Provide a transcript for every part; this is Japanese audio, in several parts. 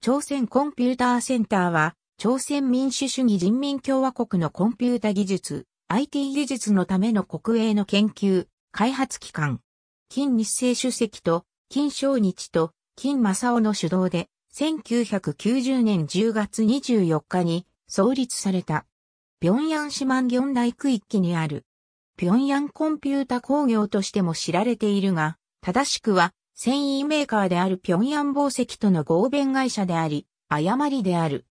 朝鮮コンピューターセンターは、朝鮮民主主義人民共和国のコンピュータ技術、IT 技術のための国営の研究、開発機関。金日成主席と、金正日と、金正夫の主導で、1990年10月24日に創立された。平壌市満行大区域にある。平壌コンピュータ工業としても知られているが、正しくは繊維メーカーである平壌宝石との合弁会社であり、誤りである。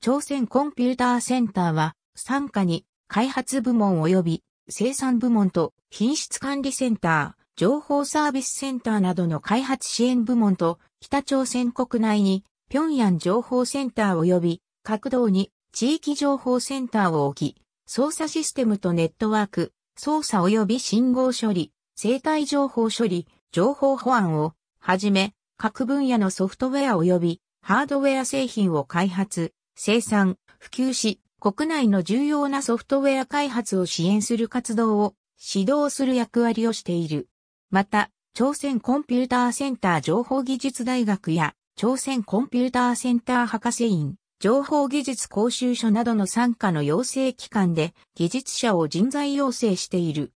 朝鮮コンピューターセンターは、傘下に開発部門及び生産部門と品質管理センター、情報サービスセンターなどの開発支援部門と北朝鮮国内に平壌情報センター及び各道に地域情報センターを置き、操作システムとネットワーク、操作及び信号処理、生態情報処理、情報保安をはじめ、各分野のソフトウェア及びハードウェア製品を開発、生産、普及し、国内の重要なソフトウェア開発を支援する活動を指導する役割をしている。また、朝鮮コンピューターセンター情報技術大学や朝鮮コンピューターセンター博士院、情報技術講習所などの参加の養成機関で技術者を人材養成している。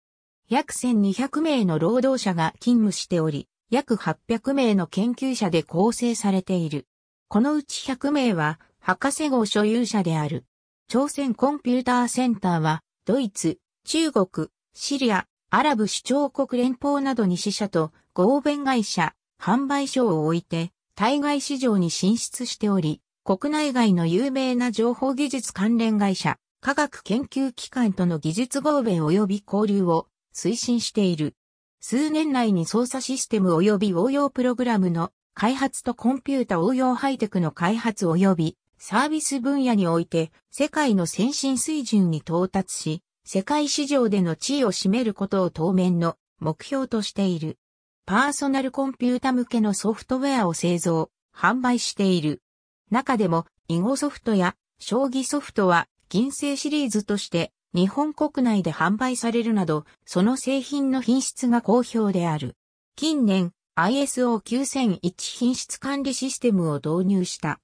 約1200名の労働者が勤務しており、約800名の研究者で構成されている。このうち100名は博士号所有者である。朝鮮コンピューターセンターは、ドイツ、中国、シリア、アラブ首長国連邦などに支社と合弁会社、販売所を置いて、対外市場に進出しており、国内外の有名な情報技術関連会社、科学研究機関との技術合弁及び交流を推進している。数年内に操作システム及び応用プログラムの開発とコンピュータ応用ハイテクの開発及びサービス分野において世界の先進水準に到達し、世界市場での地位を占めることを当面の目標としている。パーソナルコンピュータ向けのソフトウェアを製造、販売している。中でも、囲碁ソフトや将棋ソフトは銀星シリーズとして日本国内で販売されるなど、その製品の品質が好評である。近年、ISO9001 品質管理システムを導入した。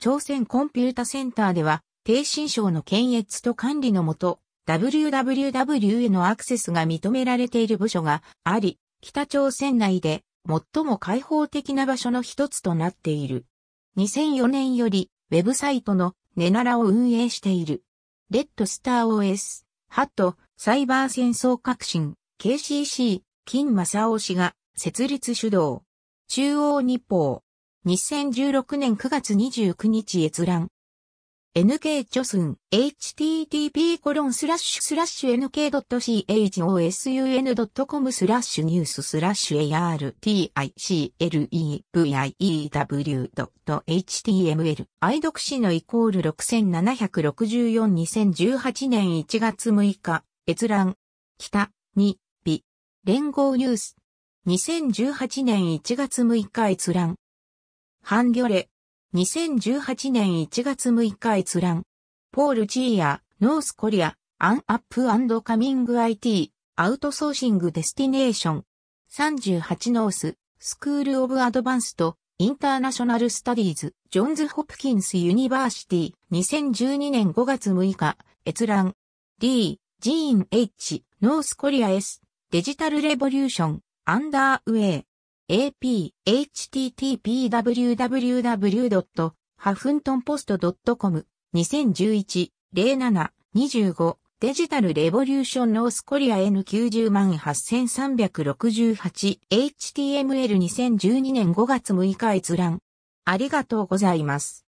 朝鮮コンピュータセンターでは、低心症の検閲と管理のもと、www へのアクセスが認められている部署があり、北朝鮮内で最も開放的な場所の一つとなっている。2004年より、ウェブサイトのネナラを運営している。レッドスター OS、ハット、サイバー戦争革新、KCC、金正雄氏が設立主導。中央日報。2016年9月29日閲覧。NK チョスン http コロンスラッシュスラッシュ nk.chosun.com スラッシュニューススラッシュ articlevew.html 愛読誌のイコール6764-2018年1月6日閲覧北に美連合ニュース2018年1月6日閲覧ハンギョレ2018年1月6日閲覧。ポール・ジーヤ、ノースコリア、アンアップカミング IT、アウトソーシングデスティネーション。38ノース、スクール・オブ・アドバンスト、インターナショナル・スタディーズ、ジョンズ・ホプキンス・ユニバーシティ、2012年5月6日、閲覧。D、ジーン・ H、ノースコリア S、デジタル・レボリューション、アンダーウェイ。ap.http://www.huffingtonpost.com 2011-07-25デジタルレボリューションノースコリア n 9 0 8 3 6 8 h t m l 2 0 1 2年5月6日閲覧。ありがとうございます。